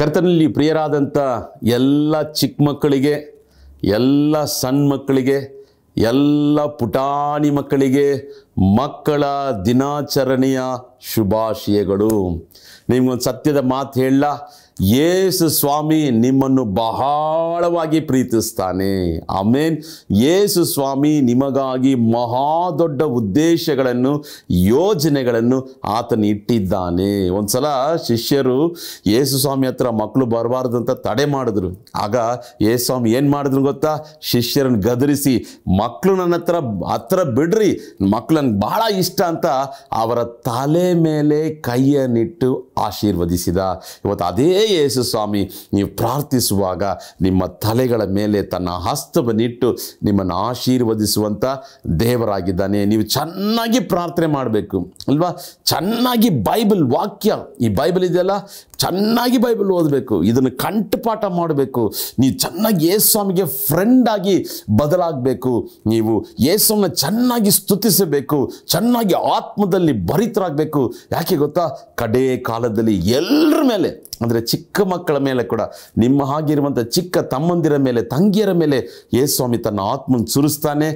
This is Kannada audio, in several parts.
ಕರ್ತನಲ್ಲಿ ಪ್ರಿಯರಾದಂಥ ಎಲ್ಲ ಚಿಕ್ಕ ಮಕ್ಕಳಿಗೆ ಎಲ್ಲ ಸಣ್ಣ ಮಕ್ಕಳಿಗೆ ಎಲ್ಲ ಪುಟಾಣಿ ಮಕ್ಕಳಿಗೆ ಮಕ್ಕಳ ದಿನಾಚರಣೆಯ ಶುಭಾಶಯಗಳು ನಿಮ್ಗೊಂದು ಸತ್ಯದ ಮಾತು ಹೇಳಲ್ಲ ಯೇಸು ಸ್ವಾಮಿ ನಿಮ್ಮನ್ನು ಬಹಳವಾಗಿ ಪ್ರೀತಿಸ್ತಾನೆ ಆಮೇನ್ ಯೇಸು ಸ್ವಾಮಿ ನಿಮಗಾಗಿ ಮಹಾ ದೊಡ್ಡ ಉದ್ದೇಶಗಳನ್ನು ಯೋಜನೆಗಳನ್ನು ಆತನು ಇಟ್ಟಿದ್ದಾನೆ ಒಂದು ಸಲ ಶಿಷ್ಯರು ಯೇಸು ಸ್ವಾಮಿ ಹತ್ರ ಮಕ್ಕಳು ಬರಬಾರ್ದು ಅಂತ ತಡೆ ಮಾಡಿದ್ರು ಆಗ ಯೇಸು ಸ್ವಾಮಿ ಏನು ಮಾಡಿದ್ರು ಗೊತ್ತಾ ಶಿಷ್ಯರನ್ನು ಗದರಿಸಿ ಮಕ್ಕಳು ನನ್ನ ಹತ್ರ ಹತ್ರ ಬಿಡ್ರಿ ಮಕ್ಕಳು ನನಗೆ ಬಹಳ ಇಷ್ಟ ಅಂತ ಅವರ ತಲೆ ಮೇಲೆ ಕೈಯನ್ನಿಟ್ಟು ಆಶೀರ್ವದಿಸಿದ ಇವತ್ತು ಅದೇ ಯೇಸು ಸ್ವಾಮಿ ನೀವು ಪ್ರಾರ್ಥಿಸುವಾಗ ನಿಮ್ಮ ತಲೆಗಳ ಮೇಲೆ ತನ್ನ ಹಸ್ತವನ್ನಿಟ್ಟು ನಿಮ್ಮನ್ನು ಆಶೀರ್ವದಿಸುವಂಥ ದೇವರಾಗಿದ್ದಾನೆ ನೀವು ಚೆನ್ನಾಗಿ ಪ್ರಾರ್ಥನೆ ಮಾಡಬೇಕು ಅಲ್ವಾ ಚೆನ್ನಾಗಿ ಬೈಬಲ್ ವಾಕ್ಯ ಈ ಬೈಬಲ್ ಇದೆಯಲ್ಲ ಚೆನ್ನಾಗಿ ಬೈಬಲ್ ಓದಬೇಕು ಇದನ್ನು ಕಂಠಪಾಠ ಮಾಡಬೇಕು ನೀವು ಚೆನ್ನಾಗಿ ಸ್ವಾಮಿಗೆ ಫ್ರೆಂಡ್ ಆಗಿ ಬದಲಾಗಬೇಕು ನೀವು ಯೇಸುವನ್ನ ಚೆನ್ನಾಗಿ ಸ್ತುತಿಸಬೇಕು ಚೆನ್ನಾಗಿ ಆತ್ಮದಲ್ಲಿ ಭರಿತರಾಗಬೇಕು ಯಾಕೆ ಗೊತ್ತಾ ಕಡೇ ಕಾಲ ಕಾಲದಲ್ಲಿ ಎಲ್ಲರ ಮೇಲೆ ಅಂದರೆ ಚಿಕ್ಕ ಮಕ್ಕಳ ಮೇಲೆ ಕೂಡ ನಿಮ್ಮ ಹಾಗಿರುವಂಥ ಚಿಕ್ಕ ತಮ್ಮಂದಿರ ಮೇಲೆ ತಂಗಿಯರ ಮೇಲೆ ಯೇಸು ಸ್ವಾಮಿ ತನ್ನ ಆತ್ಮನ ಸುರಿಸ್ತಾನೆ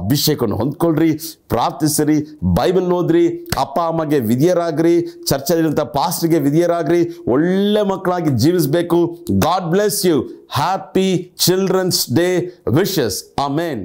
ಅಭಿಷೇಕವನ್ನು ಹೊಂದ್ಕೊಳ್ರಿ ಪ್ರಾರ್ಥಿಸಿರಿ ಬೈಬಲ್ ಓದ್ರಿ ಅಪ್ಪ ಅಮ್ಮಗೆ ವಿಧಿಯರಾಗ್ರಿ ಚರ್ಚಲ್ಲಿರುವಂಥ ಪಾಸ್ಟ್ರಿಗೆ ವಿಧಿಯರಾಗ್ರಿ ಒಳ್ಳೆ ಮಕ್ಕಳಾಗಿ ಜೀವಿಸಬೇಕು god bless you happy childrens day wishes amen